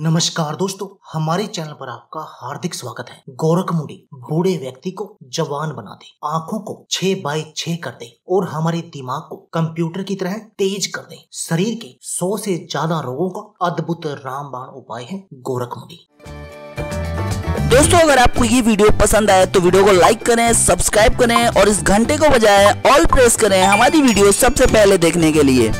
नमस्कार दोस्तों हमारे चैनल पर आपका हार्दिक स्वागत है गोरख मुंडी बूढ़े व्यक्ति को जवान बना दे आंखों को छह बाई छे कर दे और हमारे दिमाग को कंप्यूटर की तरह तेज कर दे शरीर के सौ से ज्यादा रोगों का अद्भुत रामबाण उपाय है गोरख मुंडी दोस्तों अगर आपको ये वीडियो पसंद आए तो वीडियो को लाइक करें सब्सक्राइब करें और इस घंटे को बजाय ऑल प्रेस करें हमारी वीडियो सबसे पहले देखने के लिए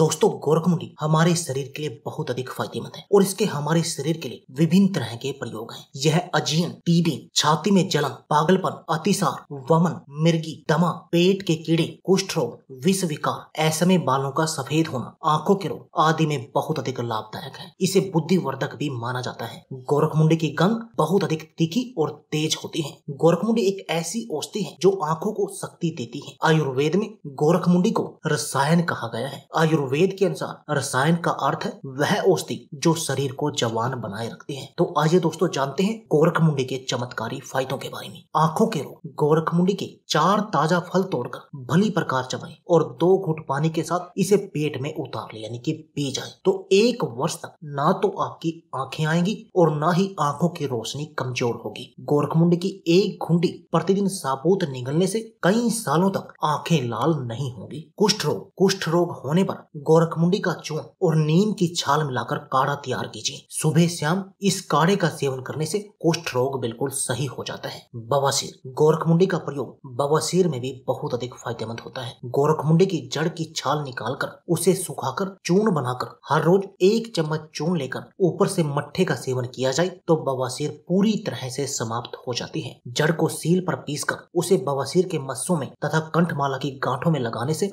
दोस्तों गोरखमुंडी हमारे शरीर के लिए बहुत अधिक फायदेमंद है और इसके हमारे शरीर के लिए विभिन्न तरह के प्रयोग हैं यह अजीर्ण टीबी छाती में जलन पागलपन अतिसार वमन मिर्गी दमा पेट के कीड़े कुष्ठ रोग विष विकार ऐसे में बालों का सफेद होना आंखों के रोग आदि में बहुत अधिक लाभदायक है इसे बुद्धिवर्धक भी माना जाता है गोरखमुंडी की गंग बहुत अधिक तीखी और तेज होती है गोरखमुंडी एक ऐसी औषधि है जो आंखों को शक्ति देती है आयुर्वेद में गोरखमुंडी को रसायन कहा गया है आयुर्वेद के अनुसार रसायन का अर्थ है वह औषधि जो शरीर को जवान बनाए रखती है तो आइए दोस्तों जानते हैं गोरख मुंडी के चमत्कारी फायदों के बारे में आंखों के रोग गोरख मुंडी के चार ताजा फल तोड़कर भली प्रकार चबाएं और दो घुट पानी के साथ इसे पेट में उतार ले यानी कि पी जाए तो एक वर्ष तक ना तो आपकी आंखें आएंगी और ना ही आंखों की रोशनी कमजोर होगी गोरख मुंडी की एक घुंडी प्रतिदिन साबुत निगलने से कई सालों तक आंखें लाल नहीं होंगी कुष्ठ रोग कुष्ठ रोग होने पर गोरखमुंडी का चूर्ण और नीम की छाल मिलाकर काढ़ा तैयार कीजिए सुबह शाम इस काढ़े का सेवन करने से कुष्ठ रोग बिल्कुल सही हो जाता है बवासीर गोरखमुंडी का प्रयोग बवासीर में भी बहुत अधिक फायदेमंद होता है गोरखमुंडी की जड़ की छाल निकालकर उसे सुखाकर चूर्ण बनाकर हर रोज एक चम्मच चूर्ण लेकर ऊपर से मट्ठे का सेवन किया जाए तो बवासीर पूरी तरह से समाप्त हो जाती है जड़ को सील पर पीस कर उसे बवासीर के मस्सों में तथा कंठमाला की गांठों में लगाने से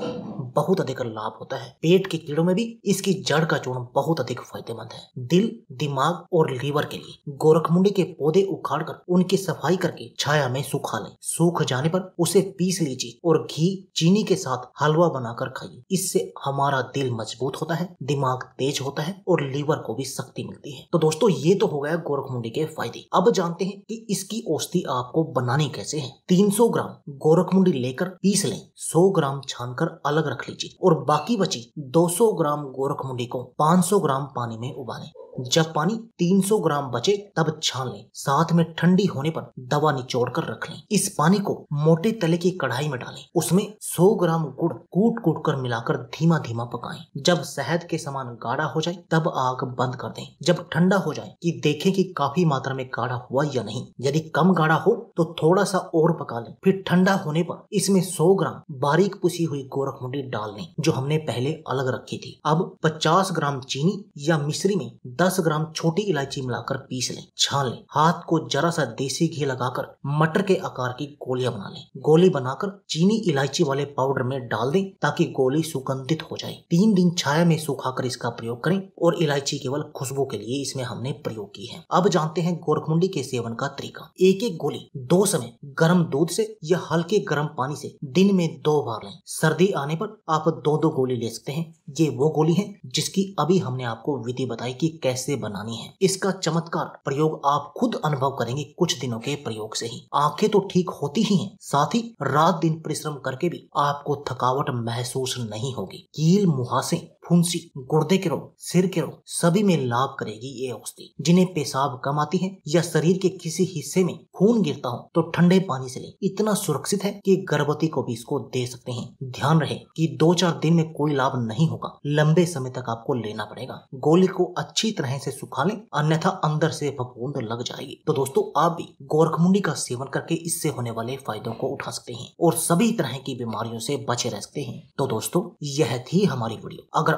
बहुत अधिक लाभ होता है पेट के कीड़ों में भी इसकी जड़ का चूर्ण बहुत अधिक फायदेमंद है दिल दिमाग और लीवर के लिए गोरखमुंडी के पौधे उखाड़ कर उनकी सफाई करके छाया में सुखा लें सूख जाने पर उसे पीस लीजिए और घी चीनी के साथ हलवा बनाकर खाइए इससे हमारा दिल मजबूत होता है दिमाग तेज होता है और लीवर को भी शक्ति मिलती है तो दोस्तों ये तो हो गया गोरखमुंडी के फायदे अब जानते हैं कि इसकी औषधि आपको बनानी कैसे है 300 ग्राम गोरखमुंडी लेकर पीस लें 100 ग्राम छानकर अलग रख लीजिए और बाकी बची दो सौ ग्राम गोरखमुंडी को 500 ग्राम पानी में उबालें जब पानी 300 ग्राम बचे तब छान लें साथ में ठंडी होने पर दवा निचोड़ कर रख लें इस पानी को मोटे तले की कढ़ाई में डालें उसमें 100 ग्राम गुड़ कूट कूट कर मिलाकर धीमा धीमा पकाएं जब शहद के समान गाढ़ा हो जाए तब आग बंद कर दें जब ठंडा हो जाए कि देखें कि काफी मात्रा में गाढ़ा हुआ या नहीं यदि कम गाढ़ा हो तो थोड़ा सा और पका लें फिर ठंडा होने पर इसमें 100 ग्राम बारीक पुसी हुई गोरखमुंडी डाल लें जो हमने पहले अलग रखी थी अब 50 ग्राम चीनी या मिश्री में दस ग्राम छोटी इलायची मिलाकर पीस लें छान लें हाथ को जरा सा देसी घी लगाकर मटर के आकार की गोलियां बना लें गोली बनाकर चीनी इलायची वाले पाउडर में डाल दें ताकि गोली सुगंधित हो जाए तीन दिन छाया में सुखाकर इसका प्रयोग करें और इलायची केवल खुशबू के लिए इसमें हमने प्रयोग की है अब जानते हैं गोरखमुंडी के सेवन का तरीका एक एक गोली दो समय गर्म दूध से या हल्के गर्म पानी से दिन में दो बार लें सर्दी आने पर आप दो दो गोली ले सकते हैं ये वो गोली है जिसकी अभी हमने आपको विधि बताई की कैसे बनानी है इसका चमत्कार प्रयोग आप खुद अनुभव करेंगे कुछ दिनों के प्रयोग से ही आंखें तो ठीक होती ही हैं साथ ही रात दिन परिश्रम करके भी आपको थकावट महसूस नहीं होगी कील मुहासे फुंसी गुर्दे के रोग सिर के रोग सभी में लाभ करेगी ये औषधि जिन्हें पेशाब कम आती है या शरीर के किसी हिस्से में खून गिरता हो तो ठंडे पानी से लें इतना सुरक्षित है कि गर्भवती को भी इसको दे सकते हैं ध्यान रहे कि दो चार दिन में कोई लाभ नहीं होगा लंबे समय तक आपको लेना पड़ेगा गोली को अच्छी तरह से सुखा लें अन्यथा अंदर से फफूंद लग जाएगी तो दोस्तों आप भी गोरखमुंडी का सेवन करके इससे होने वाले फायदों को उठा सकते हैं और सभी तरह की बीमारियों से बचे रह सकते हैं तो दोस्तों यह थी हमारी वीडियो अगर